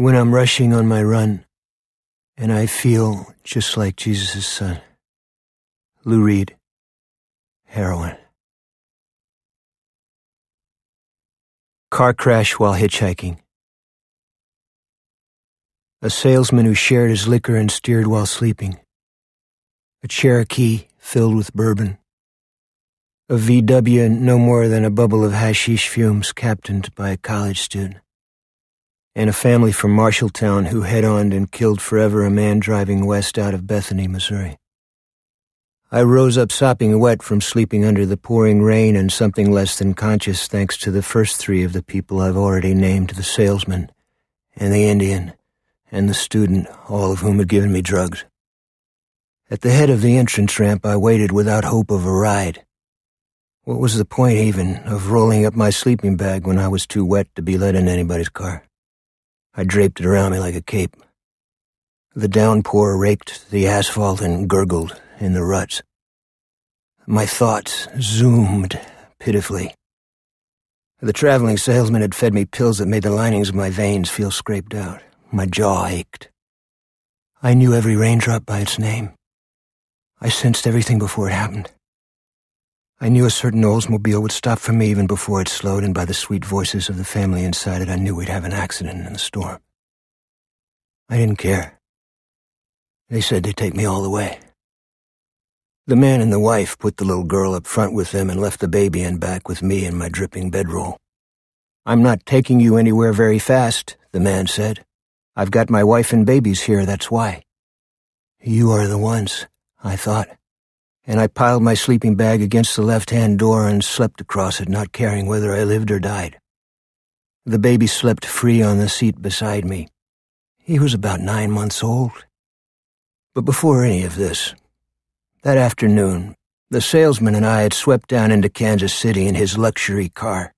when I'm rushing on my run, and I feel just like Jesus' son. Lou Reed, heroin. Car crash while hitchhiking. A salesman who shared his liquor and steered while sleeping. A Cherokee filled with bourbon. A VW no more than a bubble of hashish fumes captained by a college student and a family from Marshalltown who head oned and killed forever a man driving west out of Bethany, Missouri. I rose up sopping wet from sleeping under the pouring rain and something less than conscious thanks to the first three of the people I've already named the salesman, and the Indian, and the student, all of whom had given me drugs. At the head of the entrance ramp, I waited without hope of a ride. What was the point, even, of rolling up my sleeping bag when I was too wet to be let in anybody's car? I draped it around me like a cape. The downpour raked the asphalt and gurgled in the ruts. My thoughts zoomed pitifully. The traveling salesman had fed me pills that made the linings of my veins feel scraped out. My jaw ached. I knew every raindrop by its name. I sensed everything before it happened. I knew a certain Oldsmobile would stop for me even before it slowed, and by the sweet voices of the family inside it, I knew we'd have an accident in the storm. I didn't care. They said they'd take me all the way. The man and the wife put the little girl up front with them and left the baby in back with me in my dripping bedroll. I'm not taking you anywhere very fast, the man said. I've got my wife and babies here, that's why. You are the ones, I thought and I piled my sleeping bag against the left hand door and slept across it, not caring whether I lived or died. The baby slept free on the seat beside me. He was about nine months old. But before any of this, that afternoon, the salesman and I had swept down into Kansas City in his luxury car.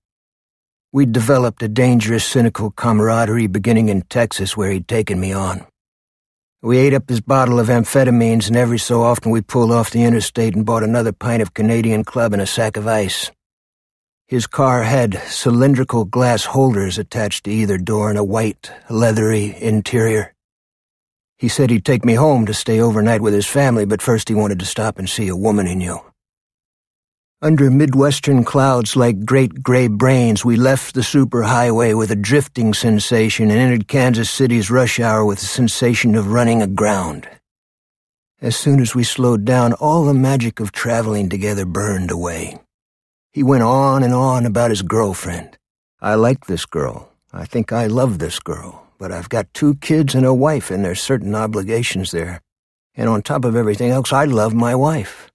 We'd developed a dangerous, cynical camaraderie beginning in Texas, where he'd taken me on. We ate up his bottle of amphetamines, and every so often we pulled off the interstate and bought another pint of Canadian Club and a sack of ice. His car had cylindrical glass holders attached to either door and a white, leathery interior. He said he'd take me home to stay overnight with his family, but first he wanted to stop and see a woman he knew. Under midwestern clouds like great gray brains, we left the superhighway with a drifting sensation and entered Kansas City's rush hour with the sensation of running aground. As soon as we slowed down, all the magic of traveling together burned away. He went on and on about his girlfriend. I like this girl. I think I love this girl. But I've got two kids and a wife, and there's certain obligations there. And on top of everything else, I love my wife.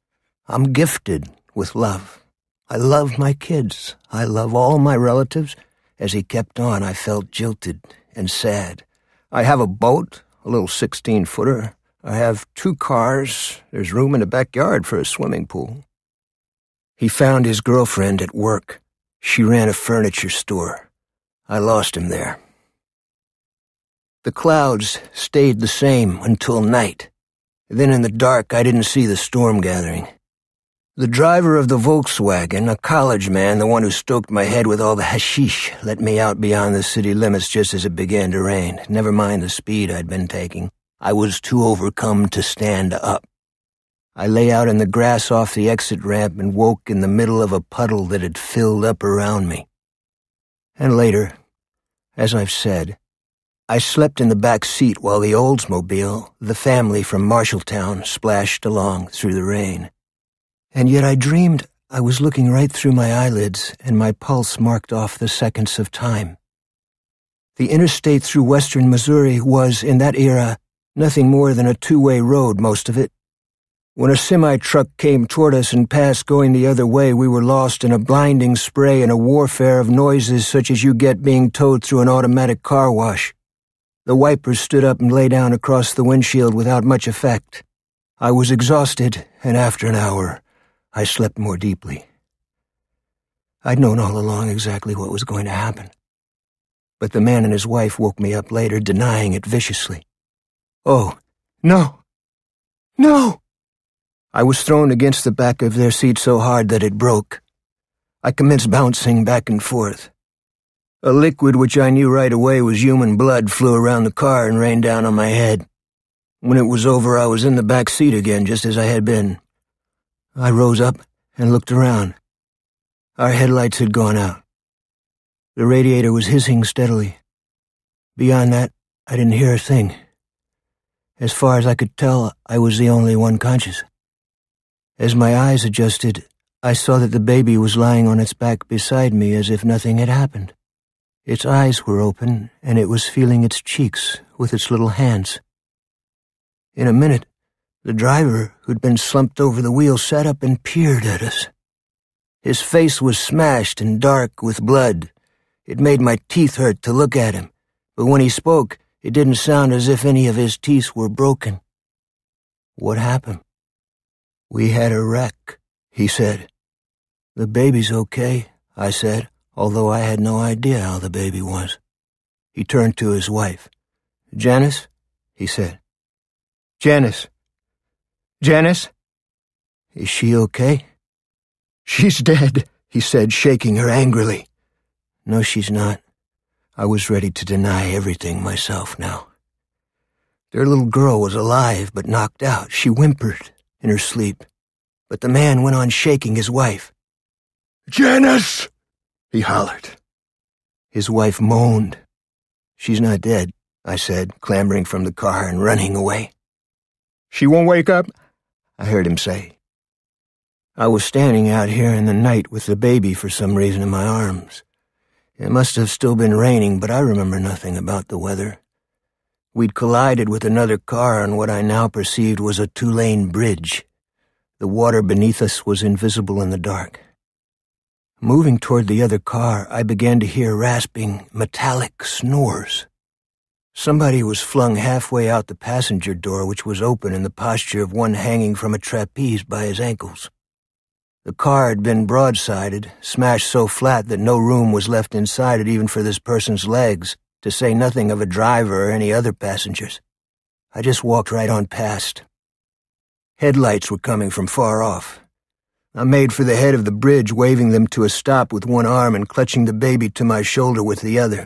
I'm gifted with love. I love my kids. I love all my relatives. As he kept on, I felt jilted and sad. I have a boat, a little 16 footer. I have two cars. There's room in the backyard for a swimming pool. He found his girlfriend at work. She ran a furniture store. I lost him there. The clouds stayed the same until night. Then in the dark, I didn't see the storm gathering. The driver of the Volkswagen, a college man, the one who stoked my head with all the hashish, let me out beyond the city limits just as it began to rain. Never mind the speed I'd been taking. I was too overcome to stand up. I lay out in the grass off the exit ramp and woke in the middle of a puddle that had filled up around me. And later, as I've said, I slept in the back seat while the Oldsmobile, the family from Marshalltown, splashed along through the rain and yet I dreamed I was looking right through my eyelids and my pulse marked off the seconds of time. The interstate through western Missouri was, in that era, nothing more than a two-way road, most of it. When a semi-truck came toward us and passed going the other way, we were lost in a blinding spray and a warfare of noises such as you get being towed through an automatic car wash. The wipers stood up and lay down across the windshield without much effect. I was exhausted, and after an hour, I slept more deeply. I'd known all along exactly what was going to happen. But the man and his wife woke me up later, denying it viciously. Oh, no! No! I was thrown against the back of their seat so hard that it broke. I commenced bouncing back and forth. A liquid which I knew right away was human blood flew around the car and rained down on my head. When it was over, I was in the back seat again, just as I had been. I rose up and looked around. Our headlights had gone out. The radiator was hissing steadily. Beyond that, I didn't hear a thing. As far as I could tell, I was the only one conscious. As my eyes adjusted, I saw that the baby was lying on its back beside me as if nothing had happened. Its eyes were open, and it was feeling its cheeks with its little hands. In a minute, the driver, who'd been slumped over the wheel, sat up and peered at us. His face was smashed and dark with blood. It made my teeth hurt to look at him, but when he spoke, it didn't sound as if any of his teeth were broken. What happened? We had a wreck, he said. The baby's okay, I said, although I had no idea how the baby was. He turned to his wife. Janice? he said. Janice, Janice? Is she okay? She's dead, he said, shaking her angrily. No, she's not. I was ready to deny everything myself now. Their little girl was alive but knocked out. She whimpered in her sleep. But the man went on shaking his wife. Janice! he hollered. His wife moaned. She's not dead, I said, clambering from the car and running away. She won't wake up? I heard him say. I was standing out here in the night with the baby for some reason in my arms. It must have still been raining, but I remember nothing about the weather. We'd collided with another car on what I now perceived was a two lane bridge. The water beneath us was invisible in the dark. Moving toward the other car, I began to hear rasping, metallic snores. Somebody was flung halfway out the passenger door, which was open in the posture of one hanging from a trapeze by his ankles. The car had been broadsided, smashed so flat that no room was left inside it even for this person's legs, to say nothing of a driver or any other passengers. I just walked right on past. Headlights were coming from far off. I made for the head of the bridge, waving them to a stop with one arm and clutching the baby to my shoulder with the other.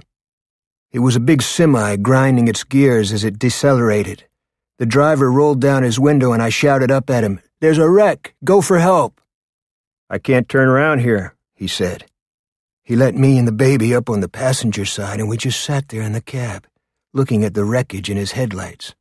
It was a big semi grinding its gears as it decelerated. The driver rolled down his window and I shouted up at him, There's a wreck! Go for help! I can't turn around here, he said. He let me and the baby up on the passenger side and we just sat there in the cab, looking at the wreckage in his headlights.